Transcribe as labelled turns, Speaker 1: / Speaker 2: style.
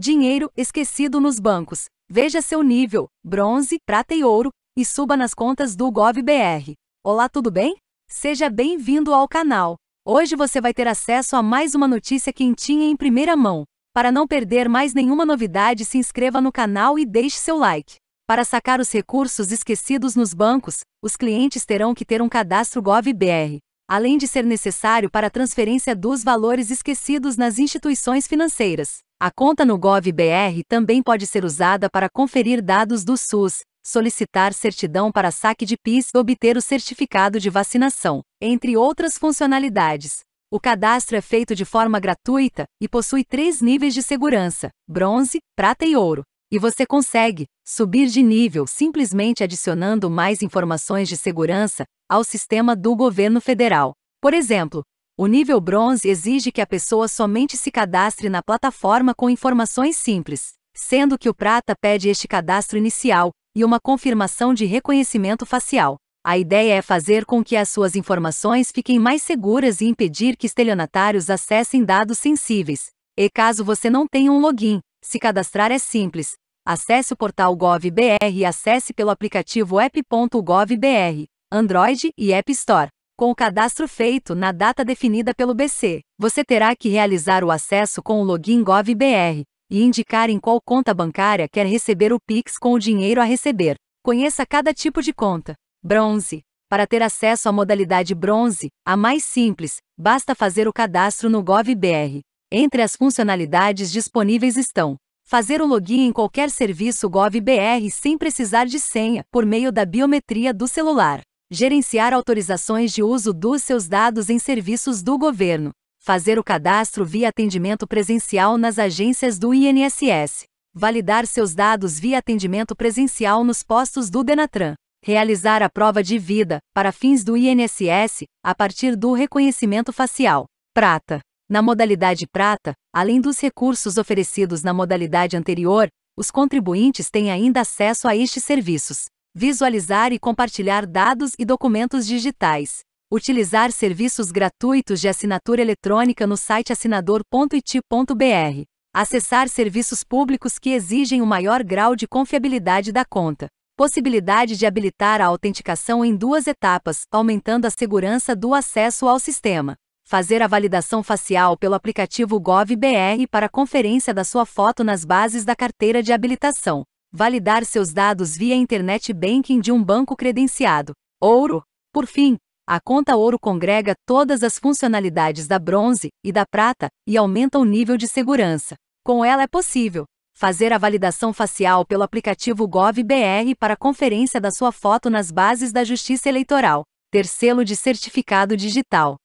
Speaker 1: Dinheiro esquecido nos bancos. Veja seu nível, bronze, prata e ouro, e suba nas contas do GovBR. Olá, tudo bem? Seja bem-vindo ao canal. Hoje você vai ter acesso a mais uma notícia quentinha em primeira mão. Para não perder mais nenhuma novidade, se inscreva no canal e deixe seu like. Para sacar os recursos esquecidos nos bancos, os clientes terão que ter um cadastro GovBR, além de ser necessário para a transferência dos valores esquecidos nas instituições financeiras. A conta no GovBR também pode ser usada para conferir dados do SUS, solicitar certidão para saque de PIS e obter o certificado de vacinação, entre outras funcionalidades. O cadastro é feito de forma gratuita e possui três níveis de segurança: bronze, prata e ouro. E você consegue subir de nível simplesmente adicionando mais informações de segurança ao sistema do governo federal. Por exemplo, o nível bronze exige que a pessoa somente se cadastre na plataforma com informações simples, sendo que o prata pede este cadastro inicial e uma confirmação de reconhecimento facial. A ideia é fazer com que as suas informações fiquem mais seguras e impedir que estelionatários acessem dados sensíveis. E caso você não tenha um login, se cadastrar é simples. Acesse o portal gov.br e acesse pelo aplicativo app.gov.br, Android e App Store. Com o cadastro feito na data definida pelo BC, você terá que realizar o acesso com o login GovBR e indicar em qual conta bancária quer receber o Pix com o dinheiro a receber. Conheça cada tipo de conta. Bronze. Para ter acesso à modalidade bronze, a mais simples, basta fazer o cadastro no GovBR. Entre as funcionalidades disponíveis estão fazer o login em qualquer serviço GovBR sem precisar de senha, por meio da biometria do celular, gerenciar autorizações de uso dos seus dados em serviços do governo, fazer o cadastro via atendimento presencial nas agências do INSS, validar seus dados via atendimento presencial nos postos do Denatran, realizar a prova de vida para fins do INSS a partir do reconhecimento facial. Prata. Na modalidade prata, além dos recursos oferecidos na modalidade anterior, os contribuintes têm ainda acesso a estes serviços visualizar e compartilhar dados e documentos digitais, utilizar serviços gratuitos de assinatura eletrônica no site assinador.it.br, acessar serviços públicos que exigem o um maior grau de confiabilidade da conta, possibilidade de habilitar a autenticação em duas etapas, aumentando a segurança do acesso ao sistema. Fazer a validação facial pelo aplicativo GovBR para conferência da sua foto nas bases da carteira de habilitação validar seus dados via internet banking de um banco credenciado. Ouro. Por fim, a conta ouro congrega todas as funcionalidades da bronze e da prata e aumenta o nível de segurança. Com ela é possível fazer a validação facial pelo aplicativo GovBR para conferência da sua foto nas bases da Justiça Eleitoral, Terceiro de certificado digital.